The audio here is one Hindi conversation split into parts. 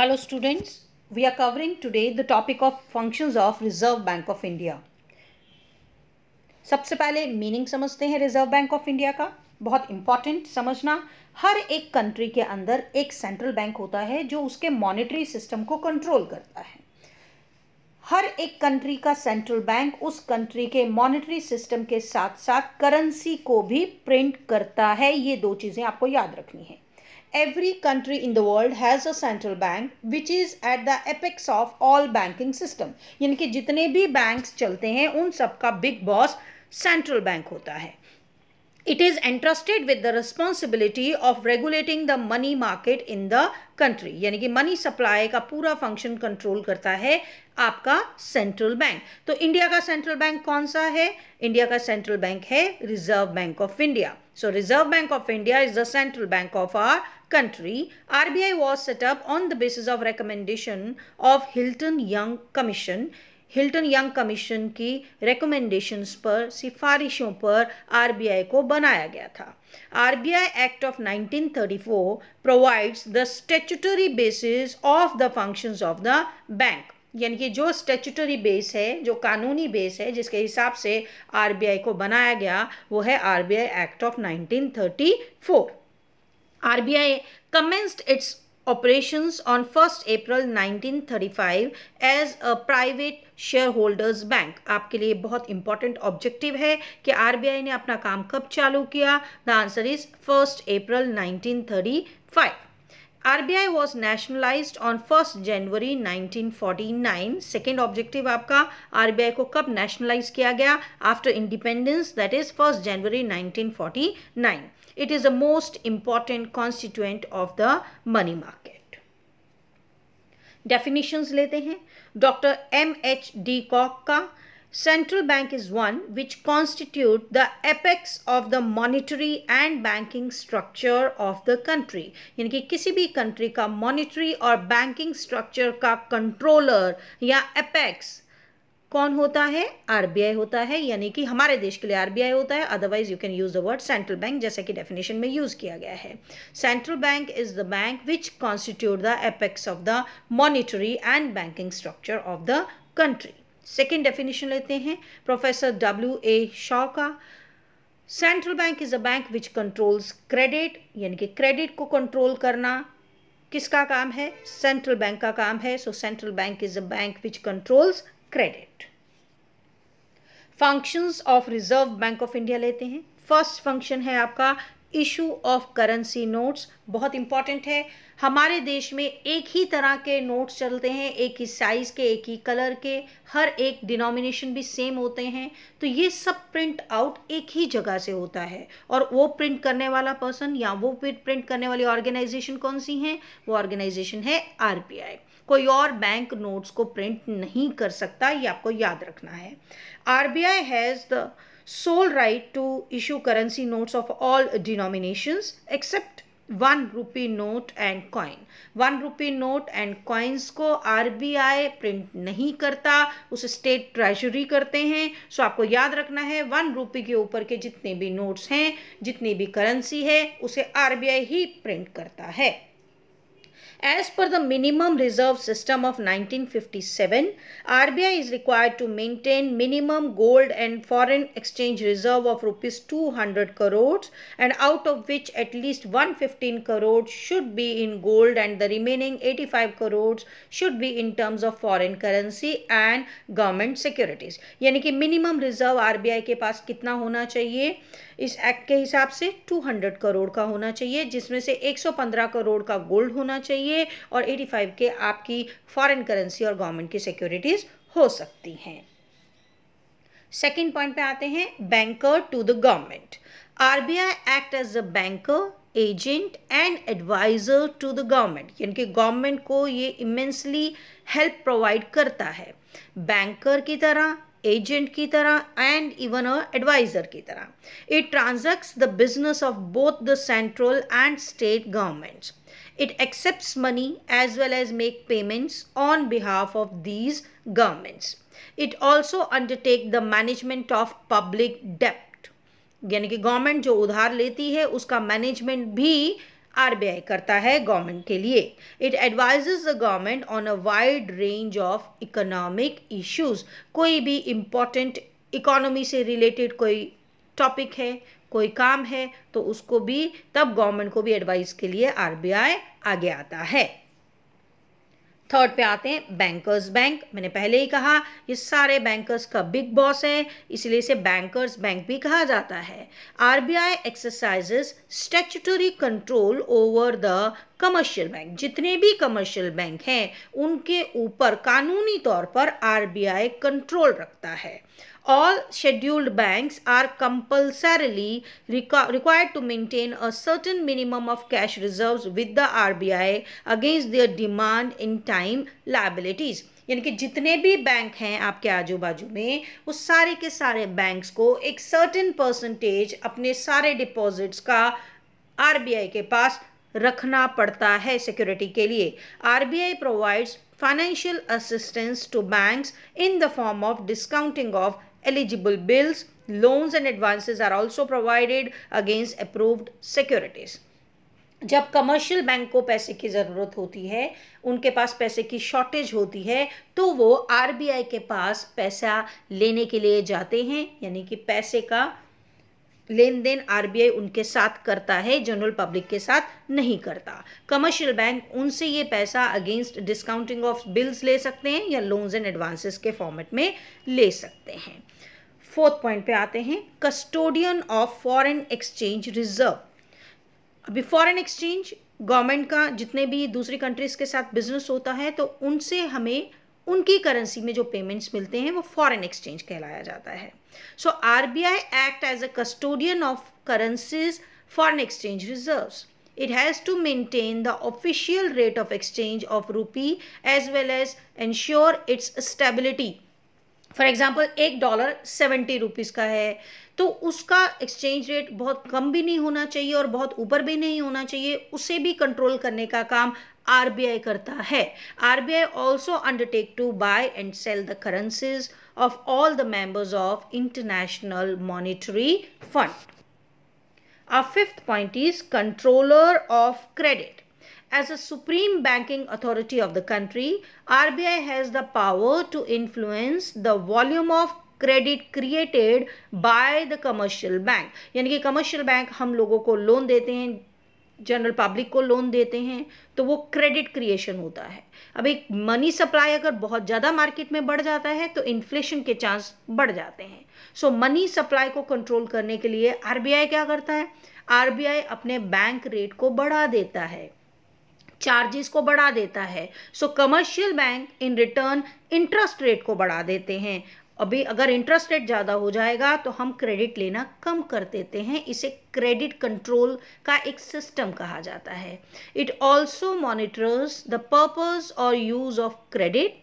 Hello students, we are covering today the topic of functions of Reserve Bank of India. सबसे पहले मीनिंग समझते हैं रिजर्व बैंक ऑफ इंडिया का बहुत इंपॉर्टेंट समझना हर एक कंट्री के अंदर एक सेंट्रल बैंक होता है जो उसके मॉनेटरी सिस्टम को कंट्रोल करता है हर एक कंट्री का सेंट्रल बैंक उस कंट्री के मॉनेटरी सिस्टम के साथ साथ करेंसी को भी प्रिंट करता है ये दो चीज़ें आपको याद रखनी है Every country in the world has a central bank which is at the apex of all banking system. yani ki jitne bhi banks chalte hain un sab ka big boss central bank hota hai It is entrusted with the responsibility of regulating the money market in the country. yani ki money supply ka pura function control karta hai आपका सेंट्रल बैंक तो इंडिया का सेंट्रल बैंक कौन सा है इंडिया का सेंट्रल बैंक है reserve bank of India so reserve bank of India is the central bank of our country, RBI was set up on the basis of recommendation of Hilton Young Commission Hilton Young commission की रिकमेंडेशंस पर सिफारिशों पर आरबीआई को बनाया गया था RBI act of 1934 provides the statutory basis of the functions of the bank यानी कि जो स्टेचुटरी बेस है जो कानूनी बेस है जिसके हिसाब से आरबीआई को बनाया गया वो है RBI act of 1934 RBI commenced its operations on 1st April 1935 as a private shareholders bank आपके लिए बहुत इंपॉर्टेंट ऑब्जेक्टिव है कि आरबीआई ने अपना काम कब चालू किया the answer is first April 1935 RBI was nationalised on first January 1949 second objective आपका आरबीआई को कब नेशनलाइज किया गया after independence that is first January 1949 It is the most important constituent of the money market. Definitions लेते हैं doctor M H D Kock का central bank is one which constitute the apex of the monetary and banking structure of the country यानी कि किसी भी country का monetary और banking structure का controller या apex कौन होता है आरबीआई होता है यानी कि हमारे देश के लिए आरबीआई होता है otherwise you can use the word central bank जैसा कि डेफिनेशन में यूज किया गया है central bank is the bank which constitute the apex of the monetary and banking structure of the country second definition लेते हैं प्रोफेसर डब्ल्यू ए शॉ का central bank is a bank which controls credit यानी कि क्रेडिट को कंट्रोल करना किसका काम है सेंट्रल बैंक का काम है so central bank is a bank which controls credit functions of reserve bank of India लेते हैं फर्स्ट फंक्शन है आपका इशू ऑफ करेंसी नोट्स बहुत इंपॉर्टेंट है हमारे देश में एक ही तरह के नोट्स चलते हैं एक ही साइज़ के एक ही कलर के हर एक डिनोमिनेशन भी सेम होते हैं तो ये सब प्रिंट आउट एक ही जगह से होता है और वो प्रिंट करने वाला पर्सन या वो प्रिंट करने वाली ऑर्गेनाइजेशन कौन सी है वो ऑर्गेनाइजेशन है आर कोई और बैंक नोट्स को प्रिंट नहीं कर सकता ये आपको याद रखना है R B I has the sole right to issue currency notes of all denominations except one rupee note and coin one rupee note and coins को आर बी आई प्रिंट नहीं करता उसे स्टेट ट्रेजरी करते हैं सो आपको याद रखना है वन रुपी के ऊपर के जितने भी नोट्स हैं जितनी भी करेंसी है उसे आर बी आई ही प्रिंट करता है As per the minimum reserve system of 1957, RBI is required to maintain minimum gold and foreign exchange reserve of rupees 200 crores and out of which at least 115 crores should be in gold and the remaining 85 crores should be in terms of foreign currency and government securities यानी कि minimum reserve rbi के पास कितना होना चाहिए इस एक्ट के हिसाब से 200 करोड़ का होना चाहिए जिसमें से 115 करोड़ का गोल्ड होना चाहिए चाहिए और 85 के आपकी फॉरेन करेंसी और गवर्नमेंट की सिक्योरिटीज़ हो सकती हैं सेकंड पॉइंट पे आते हैं banker to the government RBI act as a banker agent and adviser to the government यानी कि गवर्नमेंट को ये इमेंसली हेल्प प्रोवाइड करता है बैंकर की तरह एजेंट की तरह एंड इवन अ एडवाइज़र की तरह it transacts the business of both the central and state governments It accepts money as well as make payments on behalf of these governments. It also undertake the management of public debt. यानी कि गवर्नमेंट जो उधार लेती है उसका मैनेजमेंट भी आरबीआई करता है गवर्नमेंट के लिए it advises the government on a wide range of economic issues कोई भी इम्पोर्टेंट इकोनॉमी से रिलेटेड कोई टॉपिक है कोई काम है तो उसको भी तब गवर्नमेंट को भी एडवाइस के लिए आरबीआई आगे आता है थर्ड पे आते हैं बैंकर्स बैंक मैंने पहले ही कहा ये सारे बैंकर्स का बिग बॉस है इसलिए इसे बैंकर्स बैंक भी कहा जाता है RBI exercises statutory control over the commercial bank जितने भी कमर्शियल बैंक हैं उनके ऊपर कानूनी तौर पर आरबीआई कंट्रोल रखता है all scheduled banks are compulsorily required to maintain a certain minimum of cash reserves with the RBI against their demand in time liabilities यानी कि जितने भी बैंक हैं आपके आजू बाजू में उस सारे के सारे बैंक्स को एक सर्टेन परसेंटेज अपने सारे डिपॉजिट्स का आरबीआई के पास रखना पड़ता है सिक्योरिटी के लिए RBI provides financial assistance to banks in the form of discounting of Eligible bills, loans and advances are also provided against approved securities. जब कमर्शियल बैंक को पैसे की ज़रूरत होती है उनके पास पैसे की शॉर्टेज होती है तो वो आरबीआई के पास पैसा लेने के लिए जाते हैं यानी कि पैसे का लेन देन आर उनके साथ करता है जनरल पब्लिक के साथ नहीं करता कमर्शियल बैंक उनसे ये पैसा अगेंस्ट डिस्काउंटिंग ऑफ बिल्स ले सकते हैं या लोन्स एंड एडवांसेस के फॉर्मेट में ले सकते हैं फोर्थ पॉइंट पे आते हैं custodian of foreign exchange reserve अभी फॉरेन एक्सचेंज गवर्नमेंट का जितने भी दूसरी कंट्रीज़ के साथ बिजनेस होता है तो उनसे हमें उनकी करेंसी में जो पेमेंट्स मिलते हैं वो फॉरेन एक्सचेंज कहलाया जाता है so R B I act as a custodian of currencies foreign exchange reserve it has to maintain the official rate of exchange of rupee as well as ensure its stability for example एक डॉलर सेवेंटी रुपीज़ का है तो उसका एक्सचेंज रेट बहुत कम भी नहीं होना चाहिए और बहुत ऊपर भी नहीं होना चाहिए उसे भी कंट्रोल करने का काम आई करता है RBI also undertake to buy and sell the currencies of all the members of international monetary fund ah fifth point is controller of credit As a supreme banking authority of the country, RBI has the power to influence the volume of credit created by the commercial bank यानी कि कमर्शियल बैंक हम लोगों को लोन देते हैं जनरल पब्लिक को लोन देते हैं तो वो क्रेडिट क्रिएशन होता है अब एक मनी सप्लाई अगर बहुत ज़्यादा मार्केट में बढ़ जाता है तो इन्फ्लेशन के चांस बढ़ जाते हैं सो मनी सप्लाई को कंट्रोल करने के लिए आर क्या करता है आर अपने बैंक रेट को बढ़ा देता है चार्जेस को बढ़ा देता है so commercial bank in return interest rate को बढ़ा देते हैं अभी अगर इंटरेस्ट रेट ज़्यादा हो जाएगा तो हम क्रेडिट लेना कम कर देते हैं इसे क्रेडिट कंट्रोल का एक सिस्टम कहा जाता है it also monitors the purpose और use of credit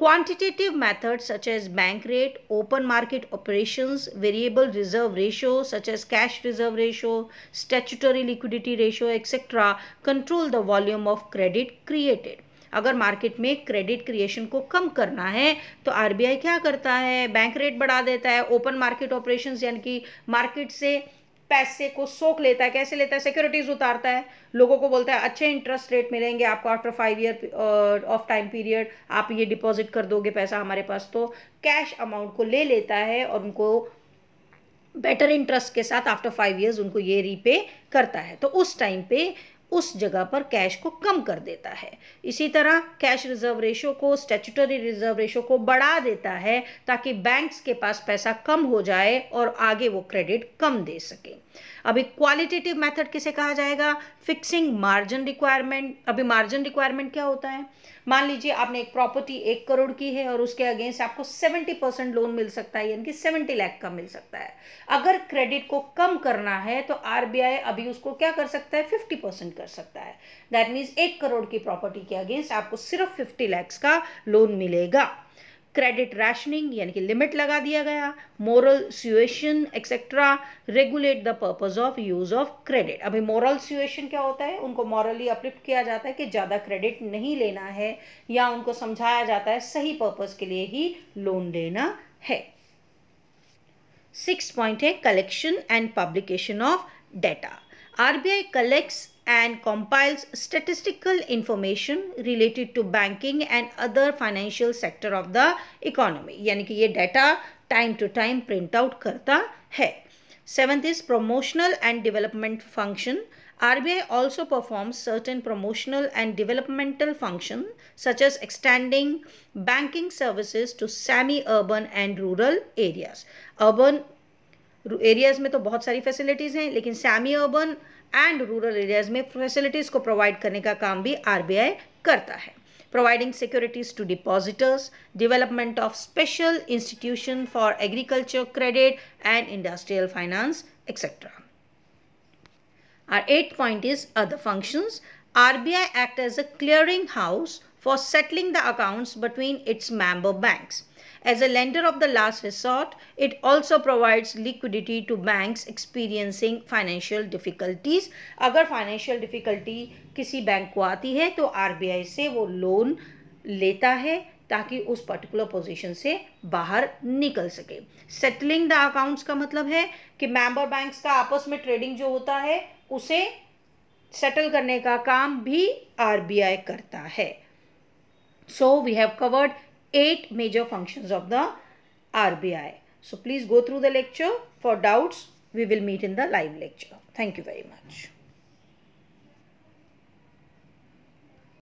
Quantitative methods such as bank rate, open market operations, variable reserve ratio such as cash reserve ratio, statutory liquidity ratio etc. control the volume of credit created. अगर मार्केट में क्रेडिट क्रिएशन को कम करना है तो आरबीआई क्या करता है बैंक रेट बढ़ा देता है ओपन मार्केट ऑपरेशंस यानी कि मार्केट से पैसे को सोख लेता है कैसे लेता है सिक्योरिटीज़ उतारता है लोगों को बोलता है अच्छे इंटरेस्ट रेट मिलेंगे आपको after five year of time period आप ये डिपॉजिट कर दोगे पैसा हमारे पास तो कैश अमाउंट को ले लेता है और उनको बेटर इंटरेस्ट के साथ आफ्टर फाइव ईयर्स उनको ये रीपे करता है तो उस टाइम पे उस जगह पर कैश को कम कर देता है इसी तरह कैश रिजर्व रेशो को स्टेचुटरी रिजर्व रेशो को बढ़ा देता है ताकि बैंक्स के पास पैसा कम हो जाए और आगे वो क्रेडिट कम दे सकें अभी क्वालिटेटिव मेथड किसे कहा जाएगा फिक्सिंग मार्जिन रिक्वायरमेंट अभी मार्जिन रिक्वायरमेंट क्या होता है मान लीजिए आपने एक प्रॉपर्टी एक करोड़ की है और उसके अगेंस्ट आपको सेवेंटी परसेंट लोन मिल सकता है यानी कि सेवेंटी लाख का मिल सकता है अगर क्रेडिट को कम करना है तो आर अभी उसको क्या कर सकता है फिफ्टी परसेंट कर सकता है दैट मीन्स एक करोड़ की प्रॉपर्टी के अगेंस्ट आपको सिर्फ फिफ्टी लैक्स का लोन मिलेगा क्रेडिट रैशनिंग यानी कि लिमिट लगा दिया गया moral situation etcetera regulate the purpose of use of credit अभी मॉरल सिचुएशन क्या होता है उनको मॉरली अपलिफ्ट किया जाता है कि ज़्यादा क्रेडिट नहीं लेना है या उनको समझाया जाता है सही पर्पज़ के लिए ही लोन लेना है सिक्स पॉइंट है collection and publication of data RBI collects and compiles statistical information related to banking and other financial sector of the economy yani ki ye data time to time print out karta hai seventh is promotional and development function RBI also performs certain promotional and developmental function such as extending banking services to semi-urban and rural areas. Urban areas mein to bahut sari facilities hain lekin semi-urban and rural areas में फैसिलिटीज को प्रोवाइड करने का काम भी आरबीआई करता है providing securities to depositors development of special institution for agriculture credit and industrial finance etcetera our eight point is other functions RBI act as a clearing house for settling the accounts between its member banks As a lender of the last resort, it also provides liquidity to banks experiencing financial difficulties. अगर financial difficulty किसी bank को आती है तो आरबीआई से वो लोन लेता है ताकि उस पर्टिकुलर पोजीशन से बाहर निकल सके सेटलिंग द अकाउंट्स का मतलब है कि मेंबर बैंक्स का आपस में ट्रेडिंग जो होता है उसे सेटल करने का काम भी आरबीआई करता है so we have covered eight major functions of the RBI. So please go through the lecture. For doubts, we will meet in the live lecture. Thank you very much.